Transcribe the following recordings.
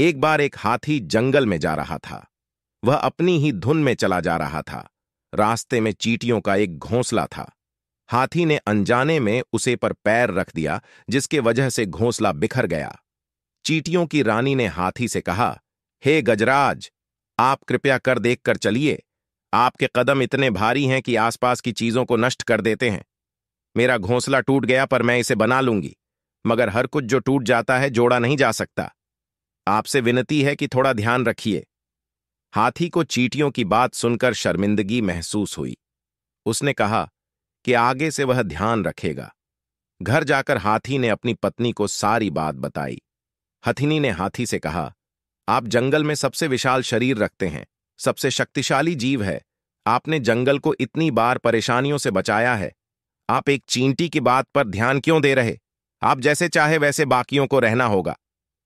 एक बार एक हाथी जंगल में जा रहा था वह अपनी ही धुन में चला जा रहा था रास्ते में चीटियों का एक घोंसला था हाथी ने अनजाने में उसे पर पैर रख दिया जिसके वजह से घोंसला बिखर गया चीटियों की रानी ने हाथी से कहा हे गजराज आप कृपया कर देख कर चलिए आपके कदम इतने भारी हैं कि आसपास की चीजों को नष्ट कर देते हैं मेरा घोंसला टूट गया पर मैं इसे बना लूंगी मगर हर कुछ जो टूट जाता है जोड़ा नहीं जा सकता आपसे विनती है कि थोड़ा ध्यान रखिए हाथी को चीटियों की बात सुनकर शर्मिंदगी महसूस हुई उसने कहा कि आगे से वह ध्यान रखेगा घर जाकर हाथी ने अपनी पत्नी को सारी बात बताई हथिनी ने हाथी से कहा आप जंगल में सबसे विशाल शरीर रखते हैं सबसे शक्तिशाली जीव है आपने जंगल को इतनी बार परेशानियों से बचाया है आप एक चींटी की बात पर ध्यान क्यों दे रहे आप जैसे चाहे वैसे बाकियों को रहना होगा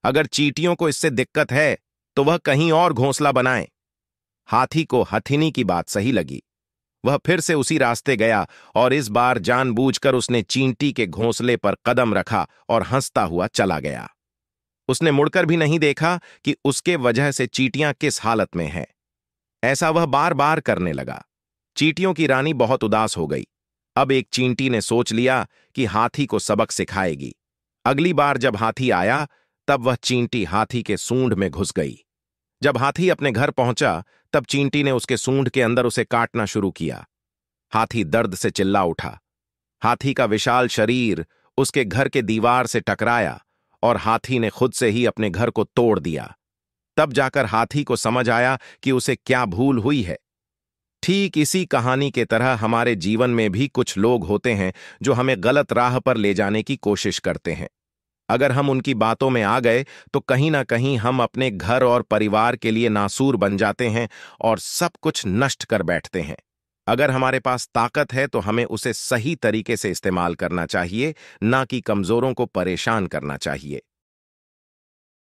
अगर चीटियों को इससे दिक्कत है तो वह कहीं और घोंसला बनाए हाथी को हथिनी की बात सही लगी वह फिर से उसी रास्ते गया और इस बार जानबूझकर उसने चींटी के घोंसले पर कदम रखा और हंसता हुआ चला गया उसने मुड़कर भी नहीं देखा कि उसके वजह से चीटियां किस हालत में हैं। ऐसा वह बार बार करने लगा चीटियों की रानी बहुत उदास हो गई अब एक चींटी ने सोच लिया कि हाथी को सबक सिखाएगी अगली बार जब हाथी आया तब वह चींटी हाथी के सूंड में घुस गई जब हाथी अपने घर पहुंचा तब चींटी ने उसके सूंड के अंदर उसे काटना शुरू किया हाथी दर्द से चिल्ला उठा हाथी का विशाल शरीर उसके घर के दीवार से टकराया और हाथी ने खुद से ही अपने घर को तोड़ दिया तब जाकर हाथी को समझ आया कि उसे क्या भूल हुई है ठीक इसी कहानी के तरह हमारे जीवन में भी कुछ लोग होते हैं जो हमें गलत राह पर ले जाने की कोशिश करते हैं अगर हम उनकी बातों में आ गए तो कहीं ना कहीं हम अपने घर और परिवार के लिए नासूर बन जाते हैं और सब कुछ नष्ट कर बैठते हैं अगर हमारे पास ताकत है तो हमें उसे सही तरीके से इस्तेमाल करना चाहिए ना कि कमज़ोरों को परेशान करना चाहिए